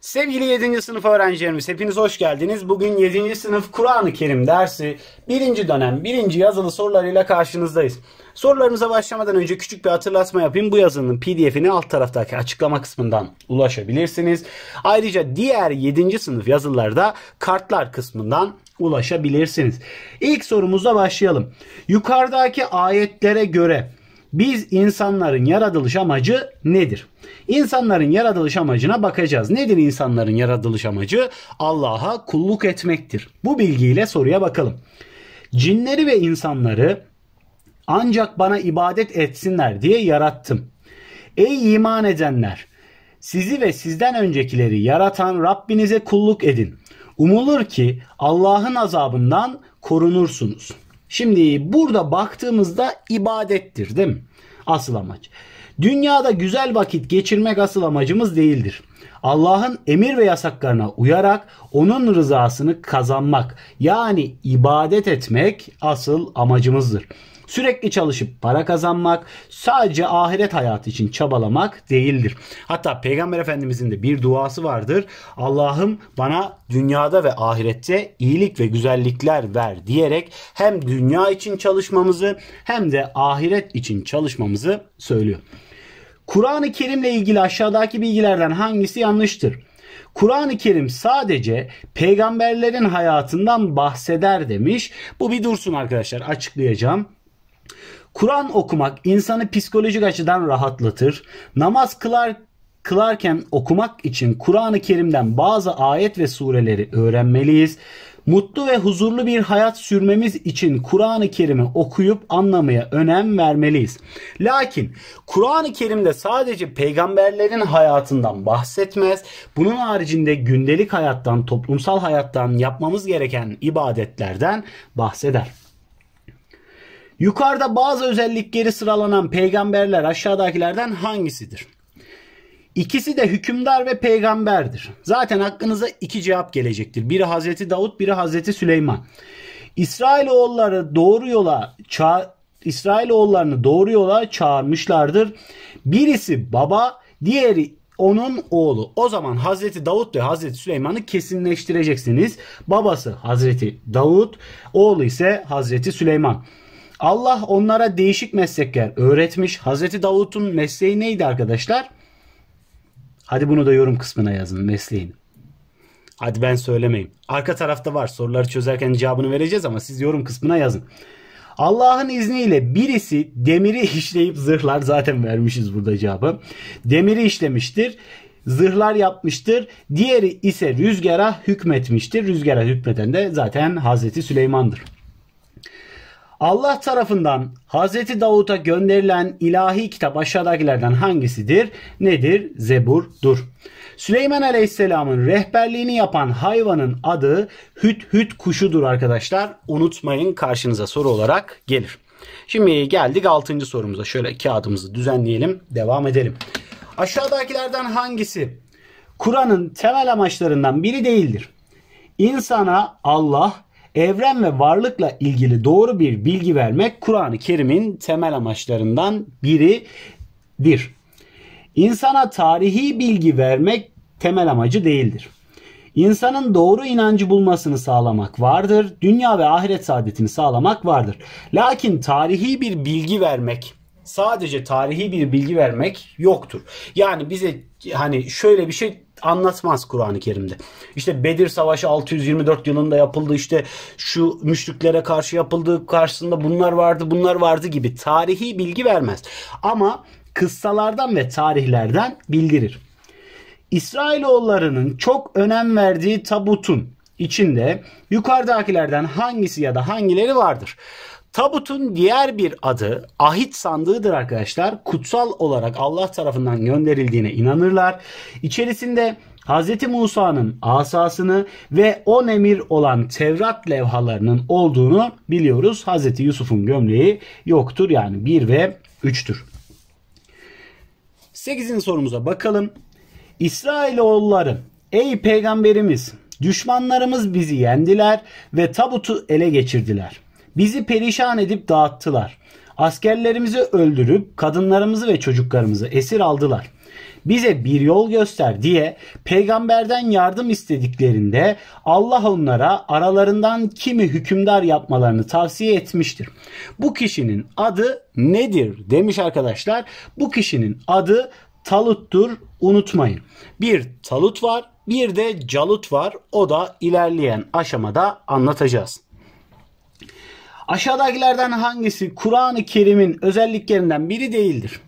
Sevgili 7. sınıf öğrencilerimiz hepiniz hoş geldiniz. Bugün 7. sınıf Kur'an-ı Kerim dersi 1. dönem 1. yazılı sorularıyla karşınızdayız. Sorularımıza başlamadan önce küçük bir hatırlatma yapayım. Bu yazının pdf'ini alt taraftaki açıklama kısmından ulaşabilirsiniz. Ayrıca diğer 7. sınıf yazılarda kartlar kısmından ulaşabilirsiniz. İlk sorumuzla başlayalım. Yukarıdaki ayetlere göre biz insanların yaratılış amacı nedir? İnsanların yaratılış amacına bakacağız. Nedir insanların yaratılış amacı? Allah'a kulluk etmektir. Bu bilgiyle soruya bakalım. Cinleri ve insanları ancak bana ibadet etsinler diye yarattım. Ey iman edenler! Sizi ve sizden öncekileri yaratan Rabbinize kulluk edin. Umulur ki Allah'ın azabından korunursunuz.'' Şimdi burada baktığımızda ibadettir değil mi? Asıl amaç. Dünyada güzel vakit geçirmek asıl amacımız değildir. Allah'ın emir ve yasaklarına uyarak onun rızasını kazanmak yani ibadet etmek asıl amacımızdır. Sürekli çalışıp para kazanmak sadece ahiret hayatı için çabalamak değildir. Hatta Peygamber Efendimizin de bir duası vardır. Allah'ım bana dünyada ve ahirette iyilik ve güzellikler ver diyerek hem dünya için çalışmamızı hem de ahiret için çalışmamızı söylüyor. Kur'an-ı ile ilgili aşağıdaki bilgilerden hangisi yanlıştır? Kur'an-ı Kerim sadece peygamberlerin hayatından bahseder demiş. Bu bir dursun arkadaşlar açıklayacağım. Kur'an okumak insanı psikolojik açıdan rahatlatır. Namaz kılar kılarken okumak için Kur'an-ı Kerim'den bazı ayet ve sureleri öğrenmeliyiz. Mutlu ve huzurlu bir hayat sürmemiz için Kur'an-ı Kerim'i okuyup anlamaya önem vermeliyiz. Lakin Kur'an-ı Kerim'de sadece peygamberlerin hayatından bahsetmez. Bunun haricinde gündelik hayattan, toplumsal hayattan yapmamız gereken ibadetlerden bahseder. Yukarıda bazı özellikleri sıralanan peygamberler aşağıdakilerden hangisidir? İkisi de hükümdar ve peygamberdir. Zaten hakkınıza iki cevap gelecektir. Biri Hazreti Davut, biri Hazreti Süleyman. İsrailoğulları doğru yola ça İsrailoğullarını doğru yola çağırmışlardır. Birisi baba, diğeri onun oğlu. O zaman Hazreti Davut ve Hazreti Süleyman'ı kesinleştireceksiniz. Babası Hazreti Davut, oğlu ise Hazreti Süleyman. Allah onlara değişik meslekler öğretmiş. Hazreti Davut'un mesleği neydi arkadaşlar? Hadi bunu da yorum kısmına yazın mesleğini. Hadi ben söylemeyeyim. Arka tarafta var. Soruları çözerken cevabını vereceğiz ama siz yorum kısmına yazın. Allah'ın izniyle birisi demiri işleyip zırhlar zaten vermişiz burada cevabı. Demiri işlemiştir. Zırhlar yapmıştır. Diğeri ise rüzgara hükmetmiştir. Rüzgara hükmeten de zaten Hazreti Süleyman'dır. Allah tarafından Hazreti Davuta gönderilen ilahi kitap aşağıdakilerden hangisidir? Nedir? Zebur'dur. Süleyman Aleyhisselam'ın rehberliğini yapan hayvanın adı hüt hüt kuşudur arkadaşlar. Unutmayın karşınıza soru olarak gelir. Şimdi geldik 6. sorumuza. Şöyle kağıdımızı düzenleyelim. Devam edelim. Aşağıdakilerden hangisi Kur'an'ın temel amaçlarından biri değildir? İnsana Allah, evren ve varlıkla ilgili doğru bir bilgi vermek Kur'an-ı Kerim'in temel amaçlarından biridir. İnsana tarihi bilgi vermek temel amacı değildir. İnsanın doğru inancı bulmasını sağlamak vardır. Dünya ve ahiret saadetini sağlamak vardır. Lakin tarihi bir bilgi vermek sadece tarihi bir bilgi vermek yoktur. Yani bize hani şöyle bir şey anlatmaz Kur'an-ı Kerim'de. İşte Bedir Savaşı 624 yılında yapıldı. İşte şu müşriklere karşı yapıldığı Karşısında bunlar vardı, bunlar vardı gibi tarihi bilgi vermez. Ama kıssalardan ve tarihlerden bildirir. İsrailoğullarının çok önem verdiği tabutun içinde yukarıdakilerden hangisi ya da hangileri vardır? Tabutun diğer bir adı ahit sandığıdır arkadaşlar. Kutsal olarak Allah tarafından gönderildiğine inanırlar. İçerisinde Hz. Musa'nın asasını ve on emir olan Tevrat levhalarının olduğunu biliyoruz. Hz. Yusuf'un gömleği yoktur yani 1 ve 3'tür. 8. sorumuza bakalım. İsrailoğulları ey peygamberimiz düşmanlarımız bizi yendiler ve tabutu ele geçirdiler. Bizi perişan edip dağıttılar. Askerlerimizi öldürüp kadınlarımızı ve çocuklarımızı esir aldılar. Bize bir yol göster diye peygamberden yardım istediklerinde Allah onlara aralarından kimi hükümdar yapmalarını tavsiye etmiştir. Bu kişinin adı nedir demiş arkadaşlar. Bu kişinin adı Talut'tur unutmayın. Bir Talut var bir de Calut var o da ilerleyen aşamada anlatacağız. Aşağıdakilerden hangisi Kur'an-ı Kerim'in özelliklerinden biri değildir?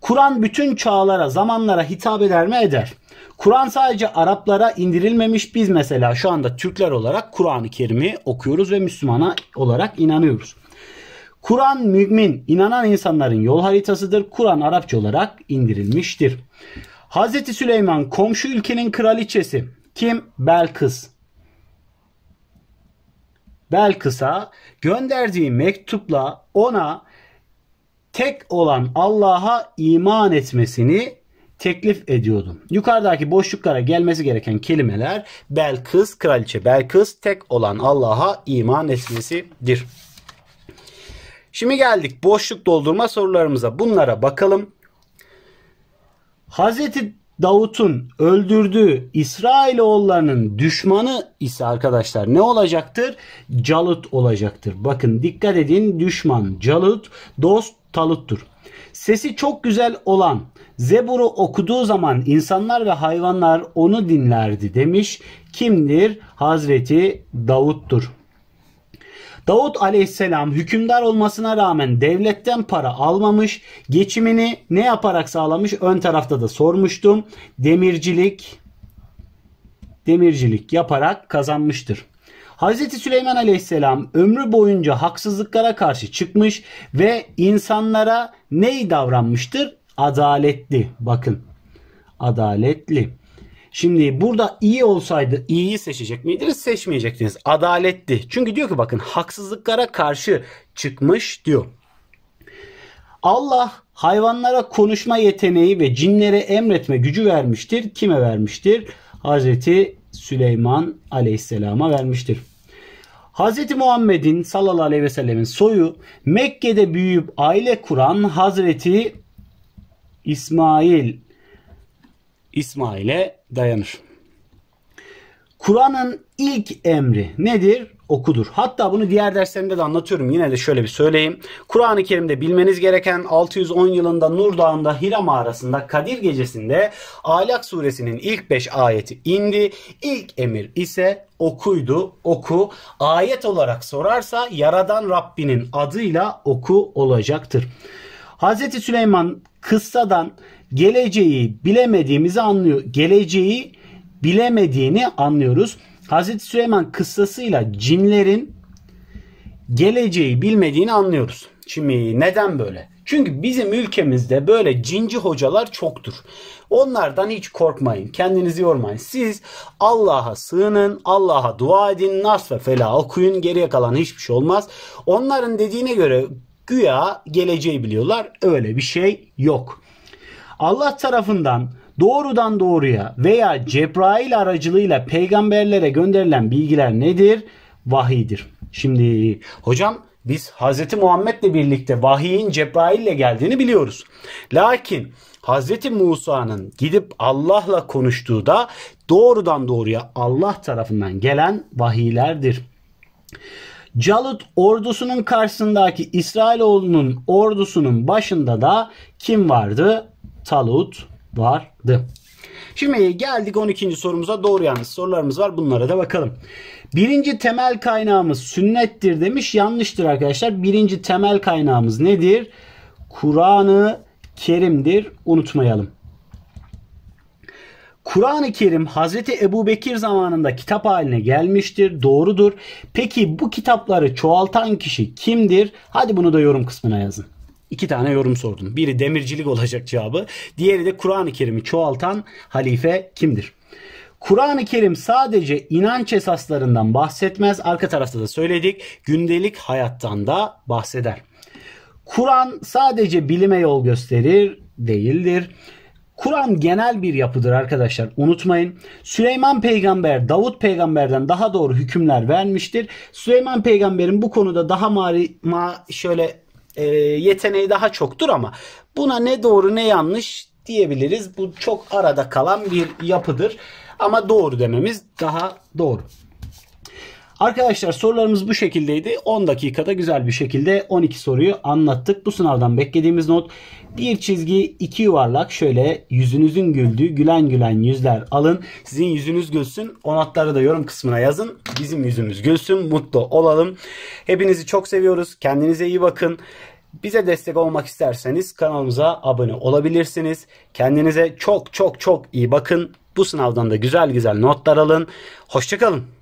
Kur'an bütün çağlara, zamanlara hitap eder mi? Eder. Kur'an sadece Araplara indirilmemiş. Biz mesela şu anda Türkler olarak Kur'an-ı Kerim'i okuyoruz ve Müslümana olarak inanıyoruz. Kur'an mümin, inanan insanların yol haritasıdır. Kur'an Arapça olarak indirilmiştir. Hz. Süleyman komşu ülkenin kraliçesi kim? Belkıs. Belkıs'a gönderdiği mektupla ona tek olan Allah'a iman etmesini teklif ediyordum. Yukarıdaki boşluklara gelmesi gereken kelimeler Belkıs kraliçe Belkıs tek olan Allah'a iman etmesidir. Şimdi geldik boşluk doldurma sorularımıza. Bunlara bakalım. Hazreti Davut'un öldürdüğü İsrailoğullarının düşmanı ise arkadaşlar ne olacaktır? Calut olacaktır. Bakın dikkat edin düşman Calut, dost Talut'tur. Sesi çok güzel olan Zebur'u okuduğu zaman insanlar ve hayvanlar onu dinlerdi demiş. Kimdir? Hazreti Davut'tur. Davut aleyhisselam hükümdar olmasına rağmen devletten para almamış. Geçimini ne yaparak sağlamış? Ön tarafta da sormuştum. Demircilik demircilik yaparak kazanmıştır. Hazreti Süleyman Aleyhisselam ömrü boyunca haksızlıklara karşı çıkmış ve insanlara ney davranmıştır? Adaletli. Bakın. Adaletli. Şimdi burada iyi olsaydı iyiyi seçecek miydiniz? Seçmeyecektiniz. Adaletti. Çünkü diyor ki bakın haksızlıklara karşı çıkmış diyor. Allah hayvanlara konuşma yeteneği ve cinlere emretme gücü vermiştir. Kime vermiştir? Hazreti Süleyman Aleyhisselam'a vermiştir. Hazreti Muhammed'in sallallahu aleyhi ve sellemin soyu Mekke'de büyüyüp aile kuran Hazreti İsmail İsmail'e dayanır. Kur'an'ın ilk emri nedir? Okudur. Hatta bunu diğer derslerimde de anlatıyorum. Yine de şöyle bir söyleyeyim. Kur'an-ı Kerim'de bilmeniz gereken 610 yılında Nur Dağı'nda Hira mağarasında Kadir gecesinde Alak suresinin ilk 5 ayeti indi. İlk emir ise okuydu. Oku. Ayet olarak sorarsa Yaradan Rabbinin adıyla oku olacaktır. Hz. Süleyman kıssadan geleceği bilemediğimizi anlıyor. Geleceği bilemediğini anlıyoruz. Hz. Süleyman kıssasıyla cinlerin geleceği bilmediğini anlıyoruz. Şimdi neden böyle? Çünkü bizim ülkemizde böyle cinci hocalar çoktur. Onlardan hiç korkmayın. Kendinizi yormayın. Siz Allah'a sığının, Allah'a dua edin, nas ve fela okuyun. Geriye kalan hiçbir şey olmaz. Onların dediğine göre Güya geleceği biliyorlar. Öyle bir şey yok. Allah tarafından doğrudan doğruya veya Cebrail aracılığıyla peygamberlere gönderilen bilgiler nedir? Vahidir. Şimdi hocam biz Hz. Muhammed'le birlikte vahiyin Cebrail ile geldiğini biliyoruz. Lakin Hz. Musa'nın gidip Allah'la konuştuğu da doğrudan doğruya Allah tarafından gelen vahiylerdir. Calut ordusunun karşısındaki İsrailoğlu'nun ordusunun başında da kim vardı? Talut vardı. Şimdi geldik 12. sorumuza. Doğru yanlış sorularımız var. Bunlara da bakalım. Birinci temel kaynağımız sünnettir demiş. Yanlıştır arkadaşlar. Birinci temel kaynağımız nedir? Kur'anı Kerim'dir. Unutmayalım. Kur'an-ı Kerim Hazreti Ebu Bekir zamanında kitap haline gelmiştir. Doğrudur. Peki bu kitapları çoğaltan kişi kimdir? Hadi bunu da yorum kısmına yazın. İki tane yorum sordum. Biri demircilik olacak cevabı. Diğeri de Kur'an-ı Kerim'i çoğaltan halife kimdir? Kur'an-ı Kerim sadece inanç esaslarından bahsetmez. Arka tarafta da söyledik. Gündelik hayattan da bahseder. Kur'an sadece bilime yol gösterir değildir. Kur'an genel bir yapıdır arkadaşlar. Unutmayın. Süleyman peygamber Davut peygamberden daha doğru hükümler vermiştir. Süleyman peygamberin bu konuda daha mari, ma, şöyle e, yeteneği daha çoktur ama buna ne doğru ne yanlış diyebiliriz. Bu çok arada kalan bir yapıdır. Ama doğru dememiz daha doğru. Arkadaşlar sorularımız bu şekildeydi. 10 dakikada güzel bir şekilde 12 soruyu anlattık. Bu sınavdan beklediğimiz not bir çizgi iki yuvarlak şöyle yüzünüzün güldüğü gülen gülen yüzler alın. Sizin yüzünüz gülsün. Onatları da yorum kısmına yazın. Bizim yüzümüz gülsün. Mutlu olalım. Hepinizi çok seviyoruz. Kendinize iyi bakın. Bize destek olmak isterseniz kanalımıza abone olabilirsiniz. Kendinize çok çok çok iyi bakın. Bu sınavdan da güzel güzel notlar alın. Hoşçakalın.